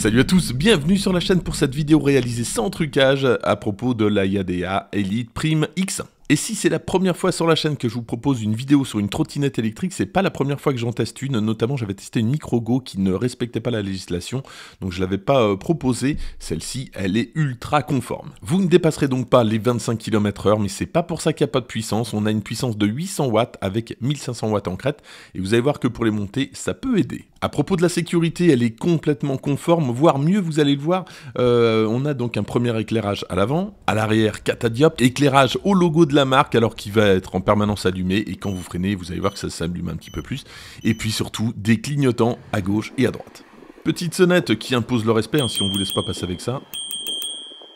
Salut à tous, bienvenue sur la chaîne pour cette vidéo réalisée sans trucage à propos de la Yadea Elite Prime x et si c'est la première fois sur la chaîne que je vous propose une vidéo sur une trottinette électrique, c'est pas la première fois que j'en teste une. Notamment, j'avais testé une Microgo qui ne respectait pas la législation, donc je l'avais pas euh, proposé Celle-ci, elle est ultra conforme. Vous ne dépasserez donc pas les 25 km/h, mais c'est pas pour ça qu'il n'y a pas de puissance. On a une puissance de 800 watts avec 1500 watts en crête, et vous allez voir que pour les montées, ça peut aider. À propos de la sécurité, elle est complètement conforme, voire mieux, vous allez le voir. Euh, on a donc un premier éclairage à l'avant, à l'arrière, catadiopte, éclairage au logo de la marque alors qu'il va être en permanence allumé et quand vous freinez, vous allez voir que ça s'allume un petit peu plus. Et puis surtout, des clignotants à gauche et à droite. Petite sonnette qui impose le respect, hein, si on vous laisse pas passer avec ça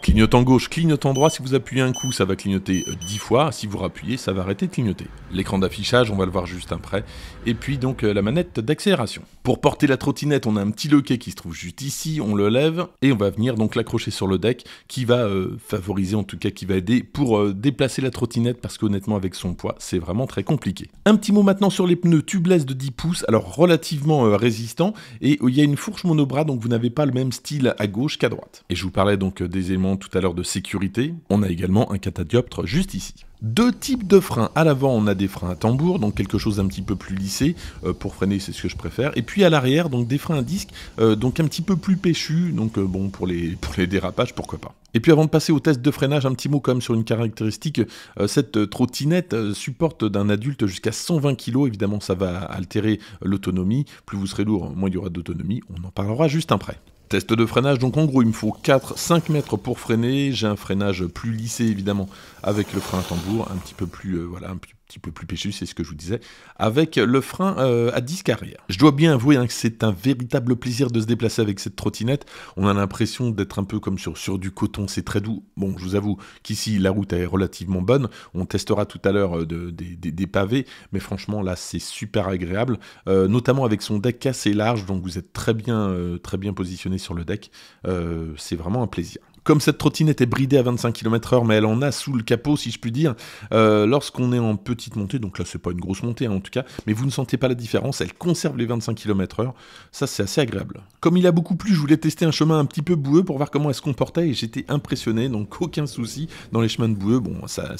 clignote en gauche, clignote en droit, si vous appuyez un coup, ça va clignoter 10 euh, fois. Si vous rappuyez, ça va arrêter de clignoter. L'écran d'affichage, on va le voir juste après. Et puis donc euh, la manette d'accélération. Pour porter la trottinette, on a un petit loquet qui se trouve juste ici, on le lève et on va venir donc l'accrocher sur le deck qui va euh, favoriser, en tout cas qui va aider pour déplacer la trottinette parce qu'honnêtement avec son poids, c'est vraiment très compliqué. Un petit mot maintenant sur les pneus tubeless de 10 pouces, alors relativement résistant résistants et il y a une fourche monobras donc vous n'avez pas le même style à gauche qu'à droite. Et je vous parlais donc des éléments tout à l'heure de sécurité, on a également un catadioptre juste ici. Deux types de freins. À l'avant, on a des freins à tambour, donc quelque chose d'un petit peu plus lissé euh, pour freiner, c'est ce que je préfère. Et puis à l'arrière, donc des freins à disque, euh, donc un petit peu plus péchu, donc euh, bon pour les pour les dérapages, pourquoi pas. Et puis avant de passer au test de freinage, un petit mot quand même sur une caractéristique. cette trottinette supporte d'un adulte jusqu'à 120 kg. Évidemment, ça va altérer l'autonomie. Plus vous serez lourd, moins il y aura d'autonomie. On en parlera juste après. Test de freinage, donc en gros il me faut 4-5 mètres pour freiner, j'ai un freinage plus lissé évidemment avec le frein à tambour, un petit peu plus, euh, voilà, un, petit peu plus péchu, c'est ce que je vous disais, avec le frein euh, à disque arrière. Je dois bien avouer hein, que c'est un véritable plaisir de se déplacer avec cette trottinette. On a l'impression d'être un peu comme sur, sur du coton, c'est très doux. Bon, je vous avoue qu'ici, la route est relativement bonne. On testera tout à l'heure euh, des, pavés, mais franchement, là, c'est super agréable, euh, notamment avec son deck assez large, donc vous êtes très bien, très bien positionné sur le deck. c'est vraiment un plaisir. Comme cette trottinette est bridée à 25 km/h, mais elle en a sous le capot, si je puis dire, euh, lorsqu'on est en petite montée, donc là c'est pas une grosse montée hein, en tout cas, mais vous ne sentez pas la différence, elle conserve les 25 km/h, ça c'est assez agréable. Comme il a beaucoup plu, je voulais tester un chemin un petit peu boueux pour voir comment elle se comportait et j'étais impressionné, donc aucun souci dans les chemins de boueux, bon ça,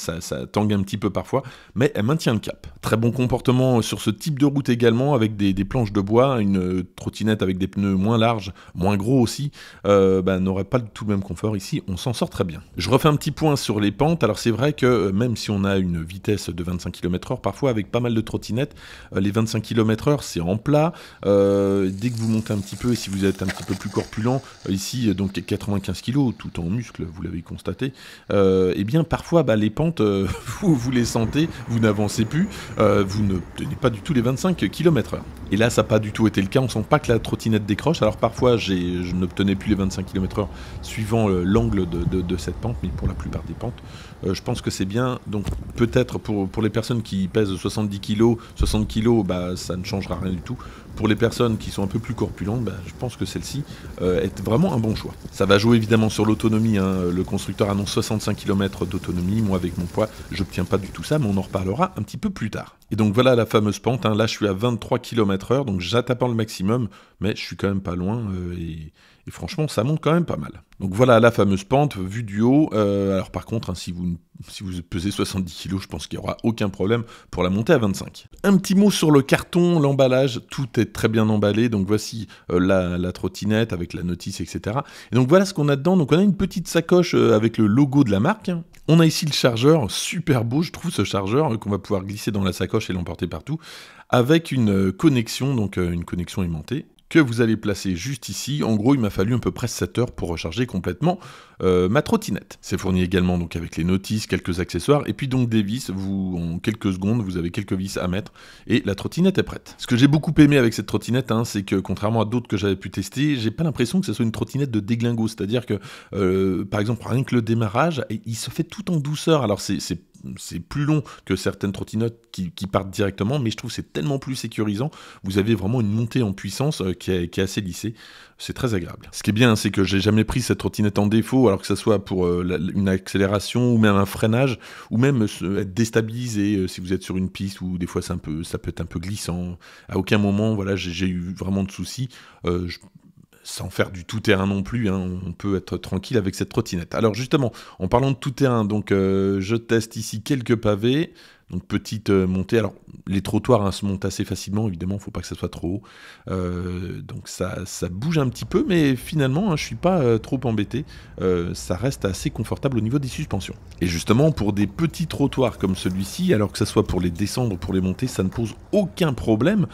tangue un petit peu parfois, mais elle maintient le cap. Très bon comportement sur ce type de route également, avec des, planches de bois, une trottinette avec des pneus moins larges, moins gros aussi, euh, ben, n'aurait pas tout le même confort ici, on s'en sort très bien. Je refais un petit point sur les pentes. Alors c'est vrai que euh, même si on a une vitesse de 25 km/h, parfois avec pas mal de trottinettes, euh, les 25 km/h c'est en plat. Euh, dès que vous montez un petit peu, et si vous êtes un petit peu plus corpulent, ici donc 95 kg, tout en muscle, vous l'avez constaté, et eh bien parfois bah, les pentes, vous, vous, les sentez, vous n'avancez plus, vous ne tenez pas du tout les 25 km/h. Et là, ça n'a pas du tout été le cas. On sent pas que la trottinette décroche. Alors parfois, je n'obtenais plus les 25 km/h suivant l'angle de, cette pente, mais pour la plupart des pentes, euh, je pense que c'est bien. Donc peut-être pour, pour les personnes qui pèsent 70 kg, 60 kg, bah, ça ne changera rien du tout. Pour les personnes qui sont un peu plus corpulentes, bah, je pense que celle-ci euh, est vraiment un bon choix. Ça va jouer évidemment sur l'autonomie. Hein. Le constructeur annonce 65 km d'autonomie. Moi, avec mon poids, j'obtiens pas du tout ça, mais on en reparlera un petit peu plus tard. Et donc voilà la fameuse pente. Hein. Là, je suis à 23 km/h, donc en le maximum, mais je suis quand même pas loin. Euh, et et franchement, ça monte quand même pas mal. Donc voilà la fameuse pente vue du haut. Euh, alors par contre, hein, si, vous, si vous pesez 70 kg, je pense qu'il n'y aura aucun problème pour la monter à 25. Un petit mot sur le carton, l'emballage. Tout est très bien emballé. Donc voici euh, la, la trottinette avec la notice, etc. Et donc voilà ce qu'on a dedans. Donc on a une petite sacoche euh, avec le logo de la marque. On a ici le chargeur, super beau, je trouve ce chargeur qu'on va pouvoir glisser dans la sacoche et l'emporter partout, avec une connexion, donc une connexion aimantée que vous allez placer juste ici. En gros, il m'a fallu à peu près 7 heures pour recharger complètement euh, ma trottinette. C'est fourni également donc avec les notices, quelques accessoires, et puis donc des vis. Vous, en quelques secondes, vous avez quelques vis à mettre et la trottinette est prête. Ce que j'ai beaucoup aimé avec cette trottinette, hein, c'est que contrairement à d'autres que j'avais pu tester, j'ai pas l'impression que ce soit une trottinette de déglingo. C'est-à-dire que, euh, par exemple, rien que le démarrage, il se fait tout en douceur. Alors c'est c'est plus long que certaines trottinettes qui, partent directement, mais je trouve c'est tellement plus sécurisant. Vous avez vraiment une montée en puissance euh, qui, est, assez lissée. C'est très agréable. Ce qui est bien, c'est que j'ai jamais pris cette trottinette en défaut, alors que ce soit pour euh, une accélération ou même un freinage, ou même être déstabilisé euh, si vous êtes sur une piste où des fois un peu, ça peut être un peu glissant. À aucun moment, voilà, j'ai eu vraiment de soucis sans faire du tout terrain non plus, hein, on peut être tranquille avec cette trottinette. Alors justement, en parlant de tout terrain, donc euh, je teste ici quelques pavés, donc petite euh, montée. Alors les trottoirs hein, se montent assez facilement, évidemment, il faut pas que ça soit trop haut. Euh, donc ça, ça, bouge un petit peu, mais finalement, je hein, je suis pas euh, trop embêté. Euh, ça reste assez confortable au niveau des suspensions. Et justement, pour des petits trottoirs comme celui-ci, alors que ça soit pour les descendre ou pour les monter, ça ne pose aucun problème,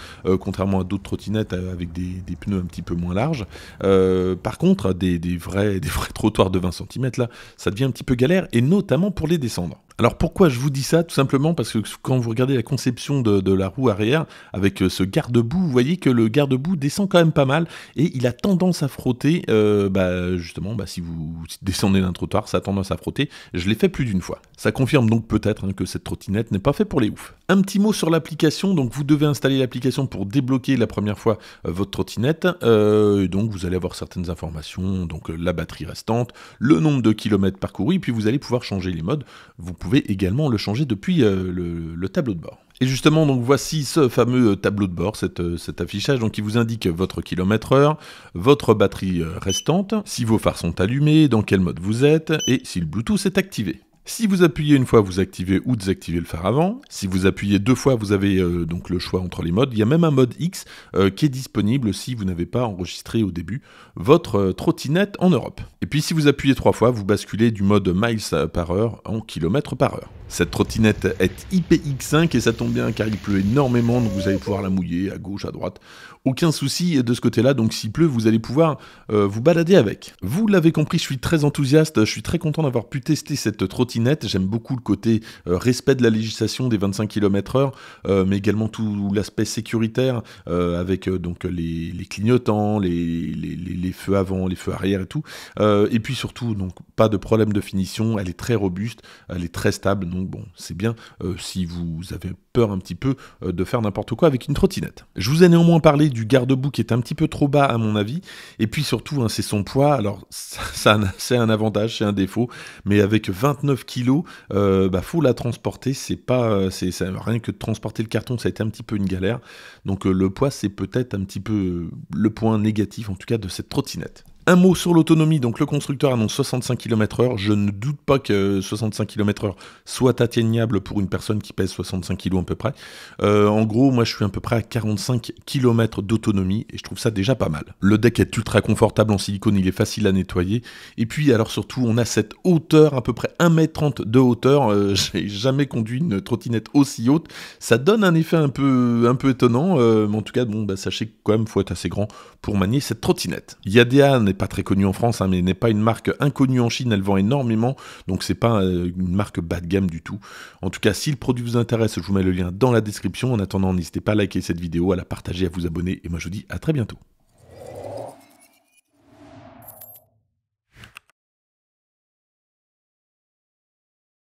contrairement à d'autres trottinettes avec des, pneus un petit peu moins larges. par contre, des, vrais, des vrais trottoirs de 20 cm, là, ça devient un petit peu galère, et notamment pour les descendre. Alors pourquoi je vous dis ça Tout simplement parce que quand vous regardez la conception de, la roue arrière avec euh, ce garde-boue, vous voyez que le garde-boue descend quand même pas mal et il a tendance à frotter. Euh, bah, justement, bah, si vous descendez d'un trottoir, ça a tendance à frotter. Je l'ai fait plus d'une fois. Ça confirme donc peut-être hein, que cette trottinette n'est pas faite pour les oufs. Un petit mot sur l'application. Donc, vous devez installer l'application pour débloquer la première fois euh, votre trottinette. Euh, donc, vous allez avoir certaines informations, donc euh, la batterie restante, le nombre de kilomètres parcourus, puis vous allez pouvoir changer les modes. Vous pouvez également le changer depuis le, tableau de bord. Et justement, donc voici ce fameux tableau de bord, cet affichage donc, qui vous indique votre kilomètre heure, votre batterie restante, si vos phares sont allumés, dans quel mode vous êtes et si le Bluetooth est activé. Si vous appuyez une fois, vous activez ou désactivez le phare avant. Si vous appuyez deux fois, vous avez euh, donc le choix entre les modes. Il y a même un mode X euh, qui est disponible si vous n'avez pas enregistré au début votre euh, trottinette en Europe. Et puis si vous appuyez trois fois, vous basculez du mode miles par heure en kilomètres par heure. Cette trottinette est IPX5 et ça tombe bien car il pleut énormément, donc vous allez pouvoir la mouiller à gauche, à droite. Aucun souci de ce côté-là, donc s'il pleut, vous allez pouvoir euh, vous balader avec. Vous l'avez compris, je suis très enthousiaste, je suis très content d'avoir pu tester cette trottinette. J'aime beaucoup le côté euh, respect de la législation des 25 km/h, euh, mais également tout l'aspect sécuritaire avec donc les, clignotants, les, feux avant, les feux arrière et tout. et puis surtout, donc pas de problème de finition, elle est très robuste, elle est très stable donc bon, c'est bien euh, si vous avez peur un petit peu euh, de faire n'importe quoi avec une trottinette. Je vous ai néanmoins parlé du garde-boue qui est un petit peu trop bas à mon avis, et puis surtout hein, c'est son poids, alors ça, c'est un avantage, c'est un défaut, mais avec 29 kg, il faut la transporter, c'est pas, euh, c'est rien que de transporter le carton, ça a été un petit peu une galère, donc le poids c'est peut-être un petit peu le point négatif en tout cas de cette trottinette. Un mot sur l'autonomie, donc le constructeur annonce 65 km/h. Je ne doute pas que 65 km/h soit atteignable pour une personne qui pèse 65 kg à peu près. Euh, en gros, moi je suis à peu près à 45 km d'autonomie et je trouve ça déjà pas mal. Le deck est ultra confortable en silicone, il est facile à nettoyer. Et puis alors surtout, on a cette hauteur, à peu près 1m30 de hauteur. Euh, j'ai jamais conduit une trottinette aussi haute. Ça donne un effet un peu, un peu étonnant, euh, mais en tout cas, bon, bah, sachez que quand même faut être assez grand pour manier cette trottinette. Il y a des n'est pas très connue en France, hein, mais n'est pas une marque inconnue en Chine. Elle vend énormément, donc c'est pas euh, une marque bas de gamme du tout. En tout cas, si le produit vous intéresse, je vous mets le lien dans la description. En attendant, n'hésitez pas à liker cette vidéo, à la partager, à vous abonner, et moi je vous dis à très bientôt.